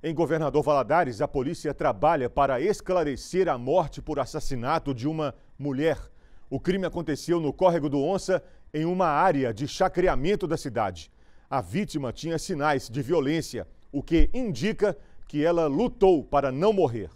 Em Governador Valadares, a polícia trabalha para esclarecer a morte por assassinato de uma mulher. O crime aconteceu no Córrego do Onça, em uma área de chacreamento da cidade. A vítima tinha sinais de violência, o que indica que ela lutou para não morrer.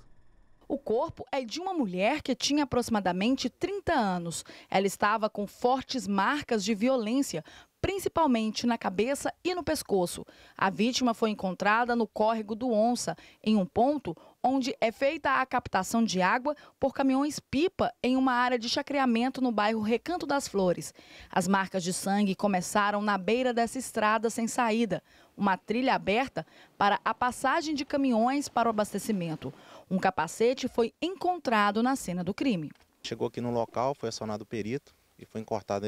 O corpo é de uma mulher que tinha aproximadamente 30 anos. Ela estava com fortes marcas de violência, principalmente na cabeça e no pescoço. A vítima foi encontrada no córrego do Onça, em um ponto onde é feita a captação de água por caminhões pipa em uma área de chacreamento no bairro Recanto das Flores. As marcas de sangue começaram na beira dessa estrada sem saída, uma trilha aberta para a passagem de caminhões para o abastecimento. Um capacete foi encontrado na cena do crime. Chegou aqui no local, foi acionado o perito e foi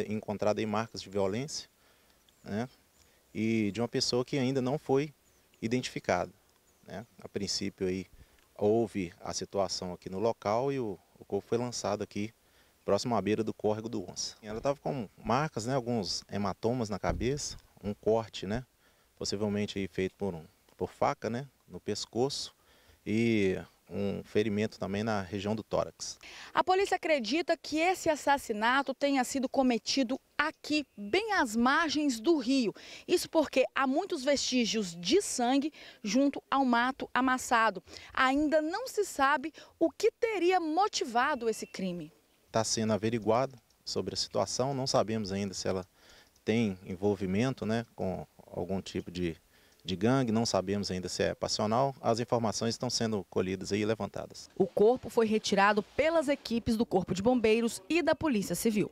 encontrado em marcas de violência né? e de uma pessoa que ainda não foi identificada. Né? A princípio aí houve a situação aqui no local e o, o corpo foi lançado aqui próximo à beira do córrego do Onça. Ela estava com marcas, né, alguns hematomas na cabeça, um corte, né, possivelmente aí feito por, um, por faca, né, no pescoço e um ferimento também na região do tórax. A polícia acredita que esse assassinato tenha sido cometido aqui, bem às margens do rio. Isso porque há muitos vestígios de sangue junto ao mato amassado. Ainda não se sabe o que teria motivado esse crime. Está sendo averiguado sobre a situação, não sabemos ainda se ela tem envolvimento né, com algum tipo de, de gangue, não sabemos ainda se é passional. As informações estão sendo colhidas e levantadas. O corpo foi retirado pelas equipes do Corpo de Bombeiros e da Polícia Civil.